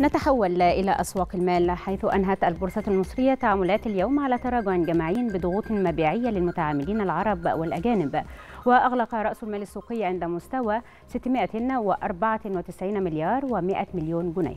نتحول إلى أسواق المال حيث أنهت البورصة المصرية تعاملات اليوم على تراجع جماعي بضغوط مبيعية للمتعاملين العرب والأجانب وأغلق رأس المال السوقي عند مستوى 694 مليار و100 مليون جنيه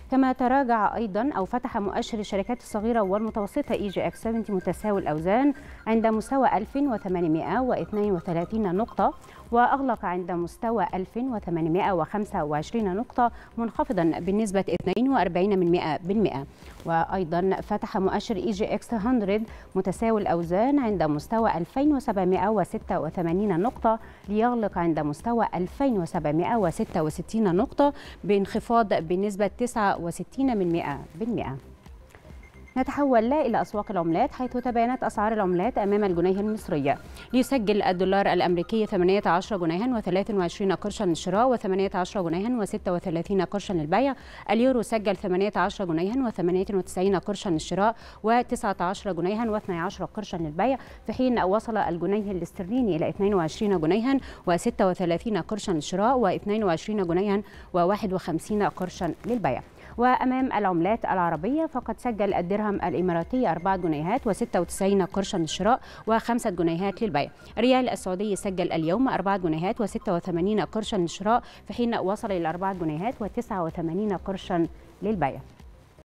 كما تراجع أيضا أو فتح مؤشر الشركات الصغيرة والمتوسطة إي جي إكس 70 متساوي الأوزان عند مستوى 1832 نقطة وأغلق عند مستوى 1825 نقطة منخفضا بنسبة 42% وأيضا فتح مؤشر إي جي إكس 100 متساوي الأوزان عند مستوى 2786 نقطة ليغلق عند مستوى 2766 نقطة بانخفاض بنسبة 69% بالمئة. نتحول لا إلى أسواق العملات حيث تباينت أسعار العملات أمام الجنيه المصري ليسجل الدولار الأمريكي 18 جنيها و23 قرشا للشراء و18 جنيها و36 قرشا للبيع اليورو سجل 18 جنيها و98 قرشا للشراء و19 جنيها و12 قرشا للبيع في حين وصل الجنيه الاسترليني إلى 22 جنيها و36 قرشا للشراء و22 جنيها و51 قرشا للبيع وأمام العملات العربية فقد سجل الدرهم الإماراتي 4 جنيهات و96 قرشا للشراء و5 جنيهات للبيع الريال السعودي سجل اليوم 4 جنيهات و86 قرشا للشراء في حين وصل إلى 4 جنيهات و89 قرشا للبيع